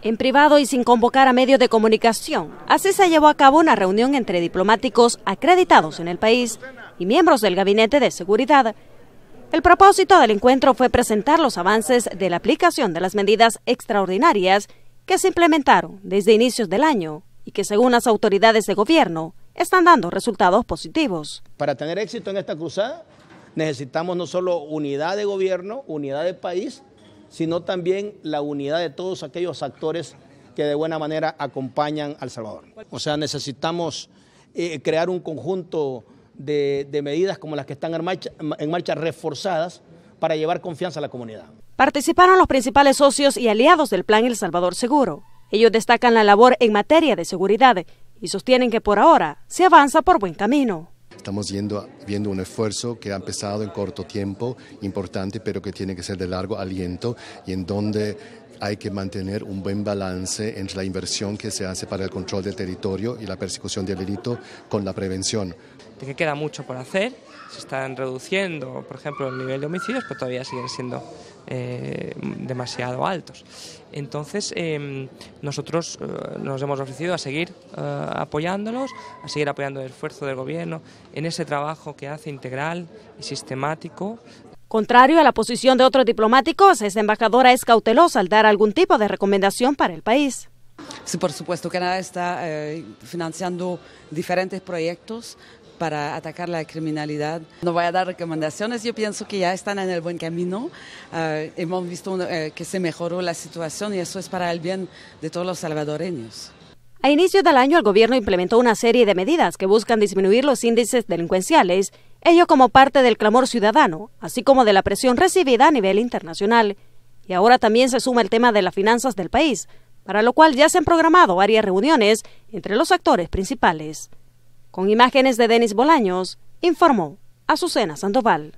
En privado y sin convocar a medios de comunicación, así se llevó a cabo una reunión entre diplomáticos acreditados en el país y miembros del Gabinete de Seguridad. El propósito del encuentro fue presentar los avances de la aplicación de las medidas extraordinarias que se implementaron desde inicios del año y que según las autoridades de gobierno están dando resultados positivos. Para tener éxito en esta cruzada necesitamos no solo unidad de gobierno, unidad de país, sino también la unidad de todos aquellos actores que de buena manera acompañan al Salvador. O sea, necesitamos eh, crear un conjunto de, medidas como las que están en marcha, en marcha reforzadas para llevar confianza a la comunidad. Participaron los principales socios y aliados del Plan El Salvador Seguro. Ellos destacan la labor en materia de seguridad y sostienen que por ahora se avanza por buen camino. Estamos viendo un esfuerzo que ha empezado en corto tiempo, importante, pero que tiene que ser de largo aliento y en donde hay que mantener un buen balance entre la inversión que se hace para el control del territorio y la persecución del delito con la prevención de que queda mucho por hacer, se están reduciendo, por ejemplo, el nivel de homicidios, pero todavía siguen siendo eh, demasiado altos. Entonces, em, nosotros eh, nos hemos ofrecido a seguir eh, apoyándolos, a seguir apoyando el esfuerzo del Gobierno en ese trabajo que hace integral y sistemático Contrario a la posición de otros diplomáticos, esta embajadora es cautelosa al dar algún tipo de recomendación para el país. Sí, por supuesto, Canadá está eh, financiando diferentes proyectos para atacar la criminalidad. No voy a dar recomendaciones, yo pienso que ya están en el buen camino. Eh, hemos visto eh, que se mejoró la situación y eso es para el bien de todos los salvadoreños. A inicio del año, el gobierno implementó una serie de medidas que buscan disminuir los índices delincuenciales, ello como parte del clamor ciudadano, así como de la presión recibida a nivel internacional. Y ahora también se suma el tema de las finanzas del país, para lo cual ya se han programado varias reuniones entre los actores principales. Con imágenes de Denis Bolaños, informó Azucena Sandoval.